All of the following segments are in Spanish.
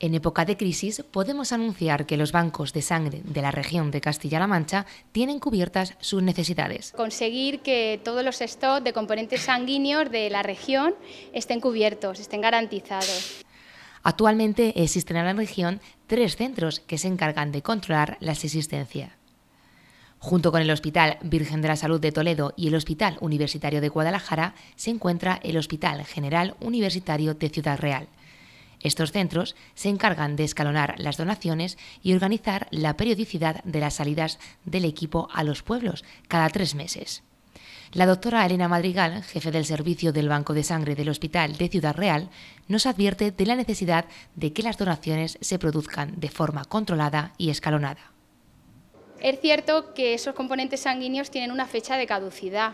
En época de crisis podemos anunciar que los bancos de sangre de la región de Castilla-La Mancha tienen cubiertas sus necesidades. Conseguir que todos los stocks de componentes sanguíneos de la región estén cubiertos, estén garantizados. Actualmente existen en la región tres centros que se encargan de controlar la existencia. Junto con el Hospital Virgen de la Salud de Toledo y el Hospital Universitario de Guadalajara se encuentra el Hospital General Universitario de Ciudad Real estos centros se encargan de escalonar las donaciones y organizar la periodicidad de las salidas del equipo a los pueblos cada tres meses. La doctora Elena Madrigal, jefe del servicio del Banco de Sangre del Hospital de Ciudad Real, nos advierte de la necesidad de que las donaciones se produzcan de forma controlada y escalonada. Es cierto que esos componentes sanguíneos tienen una fecha de caducidad.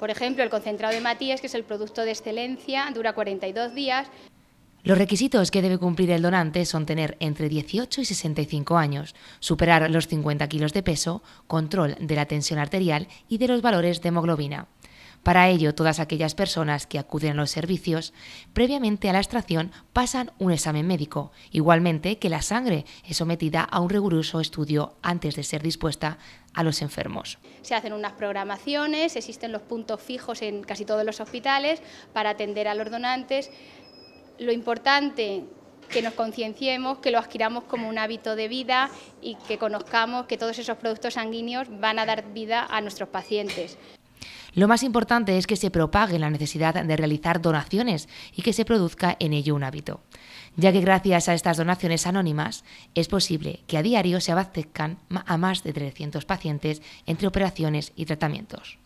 Por ejemplo, el concentrado de Matías, que es el producto de excelencia, dura 42 días, los requisitos que debe cumplir el donante son tener entre 18 y 65 años, superar los 50 kilos de peso, control de la tensión arterial y de los valores de hemoglobina. Para ello, todas aquellas personas que acuden a los servicios previamente a la extracción pasan un examen médico, igualmente que la sangre es sometida a un riguroso estudio antes de ser dispuesta a los enfermos. Se hacen unas programaciones, existen los puntos fijos en casi todos los hospitales para atender a los donantes lo importante que nos concienciemos, que lo adquiramos como un hábito de vida y que conozcamos que todos esos productos sanguíneos van a dar vida a nuestros pacientes. Lo más importante es que se propague la necesidad de realizar donaciones y que se produzca en ello un hábito, ya que gracias a estas donaciones anónimas es posible que a diario se abastezcan a más de 300 pacientes entre operaciones y tratamientos.